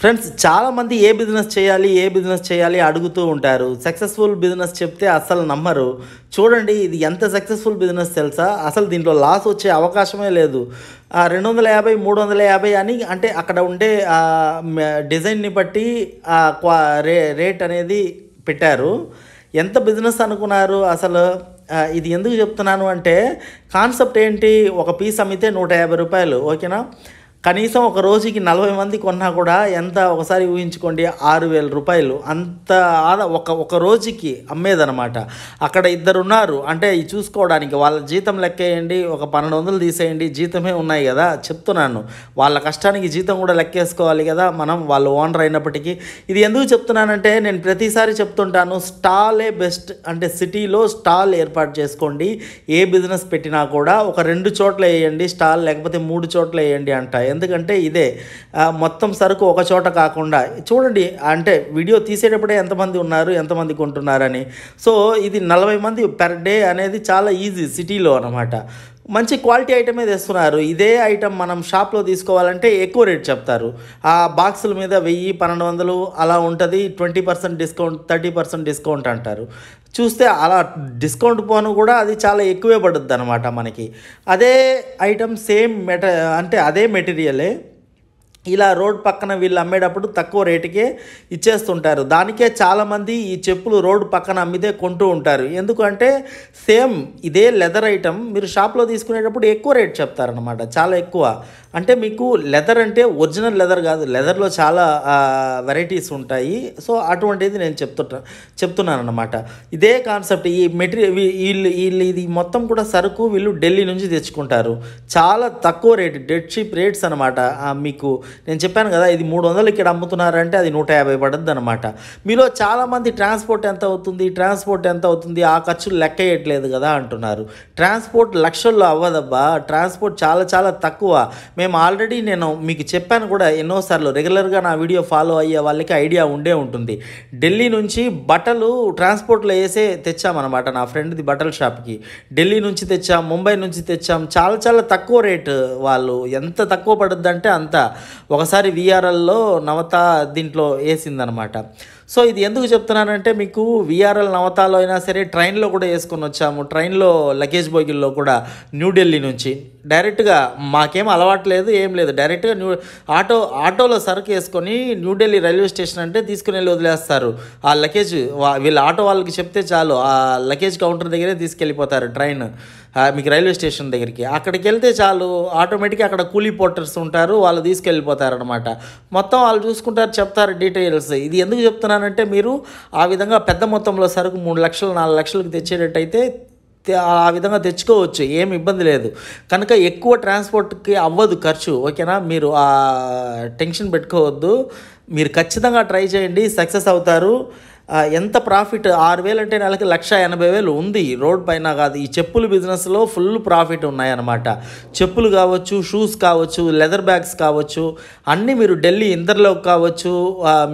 friends చాలామంది ఏ business చేయాలి ఏ business చేయాలి అడుగుతూ ఉంటారు సక్సెస్ఫుల్ బిజినెస్ చెప్తే అస్సలు నమ్మరు చూడండి ఇది ఎంత సక్సెస్ఫుల్ బిజినెస్ తెలుసా అసలు దీంట్లో లాస్ వచ్చే అవకాశమే లేదు రెండు వందల యాభై మూడు వందల యాభై అని అంటే అక్కడ ఉండే డిజైన్ని బట్టి రే రేట్ అనేది పెట్టారు ఎంత బిజినెస్ అనుకున్నారు అసలు ఇది ఎందుకు చెప్తున్నాను అంటే కాన్సెప్ట్ ఏంటి ఒక పీస్ అమ్మితే నూట యాభై రూపాయలు ఓకేనా కనీసం ఒక రోజుకి నలభై మంది కొన్నా కూడా ఎంత ఒకసారి ఊహించుకోండి ఆరు వేల రూపాయలు అంత ఆద ఒక ఒక రోజుకి అమ్మేదనమాట అక్కడ ఇద్దరున్నారు అంటే ఈ చూసుకోవడానికి వాళ్ళ జీతం లెక్కేయండి ఒక పన్నెండు వందలు తీసేయండి జీతమే ఉన్నాయి కదా చెప్తున్నాను వాళ్ళ కష్టానికి జీతం కూడా లెక్కేసుకోవాలి కదా మనం వాళ్ళు ఓనర్ అయినప్పటికీ ఇది ఎందుకు చెప్తున్నానంటే నేను ప్రతిసారి చెప్తుంటాను స్టాలే బెస్ట్ అంటే సిటీలో స్టాల్ ఏర్పాటు చేసుకోండి ఏ బిజినెస్ పెట్టినా కూడా ఒక రెండు చోట్ల వేయండి స్టాల్ లేకపోతే మూడు చోట్ల వేయండి అంట ఎందుకంటే ఇదే మొత్తం సరుకు ఒక చోట కాకుండా చూడండి అంటే వీడియో తీసేటప్పుడే ఎంతమంది ఉన్నారు ఎంతమంది కొంటున్నారని సో ఇది నలభై మంది పెర్ డే అనేది చాలా ఈజీ సిటీలో అనమాట మంచి క్వాలిటీ ఐటమే తెస్తున్నారు ఇదే ఐటమ్ మనం షాప్లో తీసుకోవాలంటే ఎక్కువ రేట్ చెప్తారు ఆ బాక్సుల మీద వెయ్యి పన్నెండు వందలు అలా ఉంటుంది twenty percent discount thirty percent discount అంటారు చూస్తే అలా డిస్కౌంట్ పోను కూడా అది చాలా ఎక్కువే పడుద్ది అనమాట మనకి అదే ఐటమ్ సేమ్ మెట అంటే అదే మెటీరియలే ఇలా రోడ్ పక్కన వీళ్ళు అమ్మేటప్పుడు తక్కువ రేటుకే ఇచ్చేస్తుంటారు దానికే చాలామంది ఈ చెప్పులు రోడ్ పక్కన అమ్మితే కొంటూ ఉంటారు ఎందుకంటే సేమ్ ఇదే లెదర్ ఐటమ్ మీరు షాప్లో తీసుకునేటప్పుడు ఎక్కువ రేట్ చెప్తారనమాట చాలా ఎక్కువ అంటే మీకు లెదర్ అంటే ఒరిజినల్ లెదర్ కాదు లెదర్లో చాలా వెరైటీస్ ఉంటాయి సో అటువంటిది నేను చెప్తుంటా చెప్తున్నాను అనమాట ఇదే కాన్సెప్ట్ ఈ మెటీరియల్ వీళ్ళు వీళ్ళు ఇది మొత్తం కూడా సరుకు వీళ్ళు ఢిల్లీ నుంచి తెచ్చుకుంటారు చాలా తక్కువ రేట్ డెడ్ షీప్ రేట్స్ అనమాట మీకు నేను చెప్పాను కదా ఇది మూడు వందలు ఇక్కడ అమ్ముతున్నారంటే అది నూట యాభై పడద్దు అనమాట మీలో చాలామంది ట్రాన్స్పోర్ట్ ఎంత అవుతుంది ట్రాన్స్పోర్ట్ ఎంత అవుతుంది ఆ ఖర్చులు లెక్క వేయట్లేదు కదా అంటున్నారు ట్రాన్స్పోర్ట్ లక్షల్లో అవ్వదబ్బా ట్రాన్స్పోర్ట్ చాలా చాలా తక్కువ మేము ఆల్రెడీ నేను మీకు చెప్పాను కూడా ఎన్నోసార్లు రెగ్యులర్గా నా వీడియో ఫాలో అయ్యే వాళ్ళకి ఐడియా ఉండే ఉంటుంది ఢిల్లీ నుంచి బట్టలు ట్రాన్స్పోర్ట్లో వేసే తెచ్చామన్నమాట నా ఫ్రెండ్ది బట్టల షాప్కి ఢిల్లీ నుంచి తెచ్చాం ముంబై నుంచి తెచ్చాం చాలా చాలా తక్కువ రేటు వాళ్ళు ఎంత తక్కువ పడుద్దంటే అంత ఒకసారి విఆర్ఎల్లో నవత దీంట్లో వేసిందనమాట సో ఇది ఎందుకు చెప్తున్నానంటే మీకు విఆర్ఎల్ నవతాలో అయినా సరే ట్రైన్లో కూడా వేసుకొని వచ్చాము ట్రైన్లో లగేజ్ బోగిల్లో కూడా న్యూఢిల్లీ నుంచి డైరెక్ట్గా మాకేం అలవాటు లేదు ఏం లేదు డైరెక్ట్గా న్యూ ఆటో ఆటోలో సరుకు వేసుకొని న్యూఢిల్లీ రైల్వే స్టేషన్ అంటే తీసుకుని వెళ్ళి వదిలేస్తారు ఆ లగేజ్ వీళ్ళ ఆటో వాళ్ళకి చెప్తే చాలు ఆ లగేజ్ కౌంటర్ దగ్గరే తీసుకెళ్ళిపోతారు ట్రైన్ మీకు రైల్వే స్టేషన్ దగ్గరికి అక్కడికి వెళ్తే చాలు ఆటోమేటిక్గా అక్కడ కూలీ పోర్టర్స్ ఉంటారు వాళ్ళు తీసుకెళ్ళిపోతారనమాట మొత్తం వాళ్ళు చూసుకుంటారు చెప్తారు డీటెయిల్స్ ఇది ఎందుకు చెప్తున్నానంటే మీరు ఆ విధంగా పెద్ద మొత్తంలో సరుకు మూడు లక్షలు నాలుగు లక్షలకు తెచ్చేటట్టయితే ఆ విధంగా తెచ్చుకోవచ్చు ఏమి ఇబ్బంది లేదు కనుక ఎక్కువ ట్రాన్స్పోర్ట్కి అవ్వదు ఖర్చు ఓకేనా మీరు ఆ టెన్షన్ పెట్టుకోవద్దు మీరు ఖచ్చితంగా ట్రై చేయండి సక్సెస్ అవుతారు ఎంత ప్రాఫిట్ ఆరు వేలు అంటే నెలకి లక్ష ఎనభై వేలు ఉంది రోడ్ పైన కాదు ఈ చెప్పుల బిజినెస్లో ఫుల్ ప్రాఫిట్ ఉన్నాయన్నమాట చెప్పులు కావచ్చు షూస్ కావచ్చు లెదర్ బ్యాగ్స్ కావచ్చు అన్నీ మీరు ఢిల్లీ ఇందర్లోకి కావచ్చు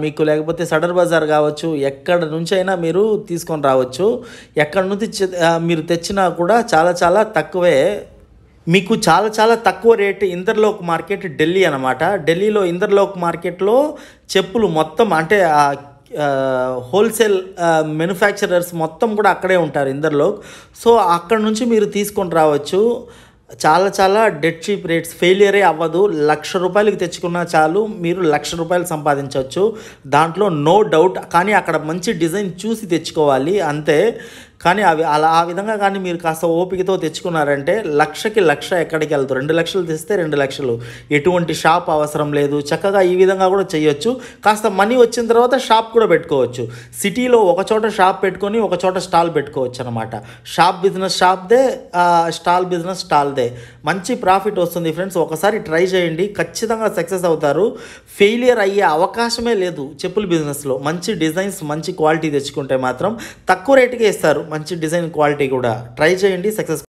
మీకు లేకపోతే సడర్ బజార్ కావచ్చు ఎక్కడ నుంచి అయినా మీరు తీసుకొని రావచ్చు ఎక్కడ నుంచి మీరు తెచ్చినా కూడా చాలా చాలా తక్కువే మీకు చాలా చాలా తక్కువ రేటు ఇందర్లోక్ మార్కెట్ ఢిల్లీ అనమాట ఢిల్లీలో ఇందర్లోక్ మార్కెట్లో చెప్పులు మొత్తం అంటే హోల్సేల్ మ్యానుఫ్యాక్చరర్స్ మొత్తం కూడా అక్కడే ఉంటారు ఇందరిలో సో అక్కడ నుంచి మీరు తీసుకొని రావచ్చు చాలా చాలా డెడ్ చీప్ రేట్స్ ఫెయిలియరే అవ్వదు లక్ష రూపాయలకి తెచ్చుకున్నా చాలు మీరు లక్ష రూపాయలు సంపాదించవచ్చు దాంట్లో నో డౌట్ కానీ అక్కడ మంచి డిజైన్ చూసి తెచ్చుకోవాలి అంతే కానీ అవి అలా ఆ విధంగా కానీ మీరు కాస్త ఓపికతో తెచ్చుకున్నారంటే లక్షకి లక్ష ఎక్కడికి వెళ్తారు రెండు లక్షలు తెస్తే రెండు లక్షలు ఎటువంటి షాప్ అవసరం లేదు చక్కగా ఈ విధంగా కూడా చేయొచ్చు కాస్త మనీ వచ్చిన తర్వాత షాప్ కూడా పెట్టుకోవచ్చు సిటీలో ఒక చోట షాప్ పెట్టుకొని ఒక చోట స్టాల్ పెట్టుకోవచ్చు అనమాట షాప్ బిజినెస్ షాప్దే స్టాల్ బిజినెస్ స్టాల్దే మంచి ప్రాఫిట్ వస్తుంది ఫ్రెండ్స్ ఒకసారి ట్రై చేయండి ఖచ్చితంగా సక్సెస్ అవుతారు ఫెయిలియర్ అయ్యే అవకాశమే లేదు చెప్పుల బిజినెస్లో మంచి డిజైన్స్ మంచి క్వాలిటీ తెచ్చుకుంటే మాత్రం తక్కువ రేటుకే ఇస్తారు మంచి డిజైన్ క్వాలిటీ కూడా ట్రై చేయండి సక్సెస్